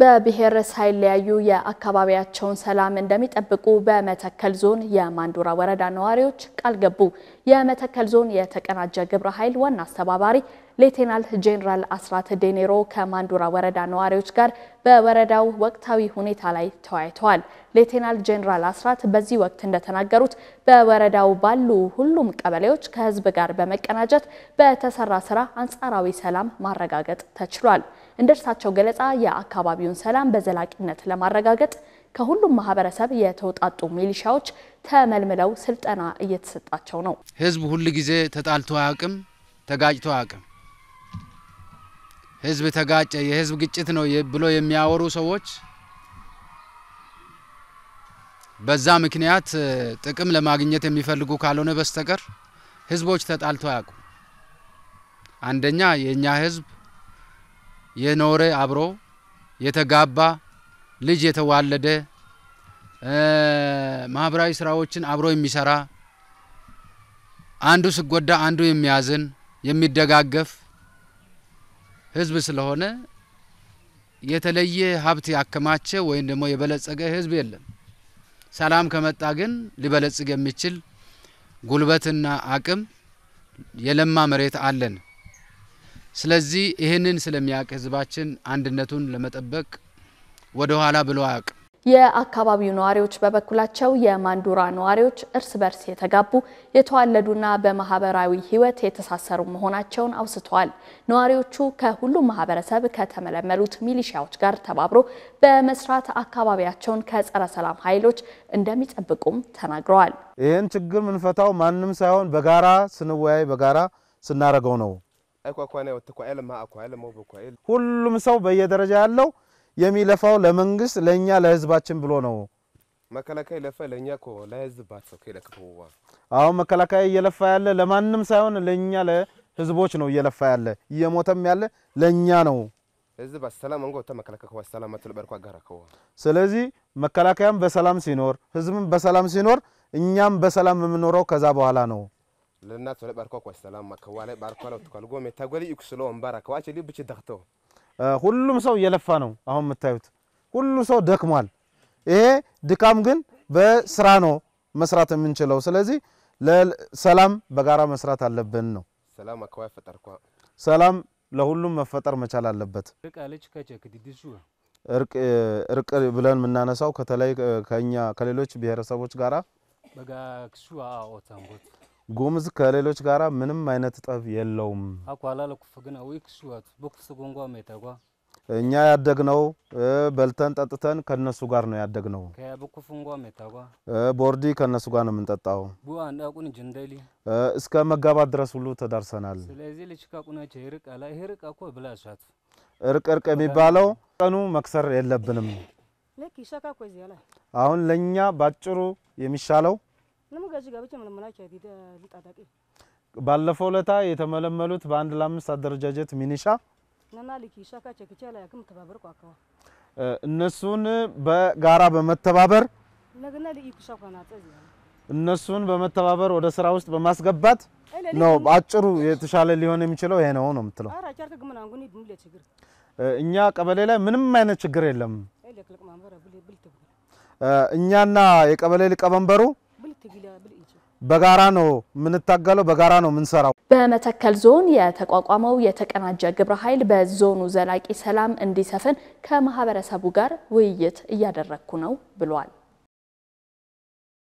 በብሔር ሳይለያዩ የአካባቢያቸውን ሰላም እንደሚጠብቁ በመተከል ዞን የማንዱራ ወረዳ ነዋሪዎች ቃል ገቡ። የመተከል ዞን የተቀናጀ ግብረ ኃይል ዋና አስተባባሪ ሌቴናል ጄኔራል አስራት ዴኔሮ ከማንዱራ ወረዳ ነዋሪዎች ጋር በወረዳው ወቅታዊ ሁኔታ ላይ ተወያይተዋል። ሌቴናል ጄኔራል አስራት በዚህ ወቅት እንደተናገሩት በወረዳው ባሉ ሁሉም ቀበሌዎች ከህዝብ ጋር በመቀናጀት በተሰራ ስራ አንጻራዊ ሰላም ማረጋገጥ ተችሏል። እንደ እርሳቸው ገለጻ የአካባቢውን ሰላም በዘላቂነት ለማረጋገጥ ከሁሉም ማህበረሰብ የተውጣጡ ሚሊሻዎች ተመልምለው ስልጠና እየተሰጣቸው ነው። ህዝብ ሁል ጊዜ ተጣልቶ አያውቅም፣ ተጋጭቶ አያውቅም። ህዝብ ተጋጨ፣ የህዝብ ግጭት ነው ብሎ የሚያወሩ ሰዎች በዛ ምክንያት ጥቅም ለማግኘት የሚፈልጉ ካልሆነ በስተቀር ህዝቦች ተጣልተው ያቁ። አንደኛ የእኛ ህዝብ የኖረ አብሮ የተጋባ ልጅ የተዋለደ ማህበራዊ ስራዎችን አብሮ የሚሰራ አንዱ ስጎዳ አንዱ የሚያዝን የሚደጋገፍ ህዝብ ስለሆነ የተለየ ሀብት ያከማቸ ወይም ደግሞ የበለጸገ ህዝብ የለም። ሰላም ከመጣ ግን ሊበለጽግ የሚችል ጉልበትና አቅም የለማ መሬት አለን። ስለዚህ ይህንን ስለሚያውቅ ህዝባችን አንድነቱን ለመጠበቅ ወደ ኋላ ብሎ አያውቅ። የአካባቢው ነዋሪዎች በበኩላቸው የማንዱራ ነዋሪዎች እርስ በርስ የተጋቡ የተዋለዱና በማህበራዊ ሕይወት የተሳሰሩ መሆናቸውን አውስተዋል። ነዋሪዎቹ ከሁሉም ማህበረሰብ ከተመለመሉት ሚሊሺያዎች ጋር ተባብሮ በመስራት አካባቢያቸውን ከጸረ ሰላም ኃይሎች እንደሚጠብቁም ተናግረዋል። ይህን ችግር ምንፈታው ማንም ሳይሆን በጋራ ስንወያይ በጋራ ስናደርገው ነው። ሁሉም ሰው በየደረጃ ያለው የሚለፋው ለመንግስት ለእኛ ለህዝባችን ብሎ ነው። መከላከያ ለፈ ለኛ ኮ እኮ ለህዝባቸው አሁን መከላከያ እየለፋ ያለ ለማንም ሳይሆን ለኛ ለህዝቦች ነው እየለፋ ያለ እየሞተም ያለ ለኛ ነው። ህዝብ በሰላም ኮ አትል ስለዚህ መከላከያም በሰላም ሲኖር፣ ህዝብም በሰላም ሲኖር፣ እኛም በሰላም የምኖረው ከዛ በኋላ ነው። ለናት ወለ ባርኮ ኮ ሰላም ማከዋለ ባርኮ ለው ተkalgo me tagoli iksulo mbara kawache libichi ሁሉም ሰው እየለፋ ነው። አሁን የምታዩት ሁሉ ሰው ደክሟል። ይሄ ድካም ግን በስራ ነው መስራት የምንችለው። ስለዚህ ለሰላም በጋራ መስራት አለብን ነው ሰላም ለሁሉም መፈጠር መቻል አለበት። እርቅ ብለን የምናነሳው ከተለይ ከኛ ከሌሎች ብሔረሰቦች ጋራ ጉሙዝ ከሌሎች ጋራ ምንም አይነት ጠብ የለውም። እኛ ያደግነው በልተን ጠጥተን ከነሱ ጋር ነው ያደግነው። ቦርዲ ከነሱ ጋር ነው የምንጠጣው። እስከ መጋባት ድረስ ሁሉ ተዳርሰናል። እርቅ እርቅ የሚባለው ቀኑ መክሰር የለብንም። አሁን ለኛ ባጭሩ የሚሻለው ምንም ጋሽ ጋር ብቻ መለመላቸው ያዲደ ሊጣጣቂ ባለፈው ለታ የተመለመሉት በአንድ ለአምስት አደረጃጀት ሚኒሻ እነሱን በጋራ በመተባበር እነሱን በመተባበር ወደ ስራ ውስጥ በማስገባት ነው። አጭሩ የተሻለ ሊሆን የሚችለው ይሄ ነው ነው የምትለው። እኛ ቀበሌ ላይ ምንም አይነት ችግር የለም። እኛና የቀበሌ ሊቀመንበሩ በጋራ ነው የምንታገለው፣ በጋራ ነው የምንሰራው። በመተከል ዞን የተቋቋመው የተቀናጀ ግብረ ኃይል በዞኑ ዘላቂ ሰላም እንዲሰፍን ከማህበረሰቡ ጋር ውይይት እያደረግኩ ነው ብሏል።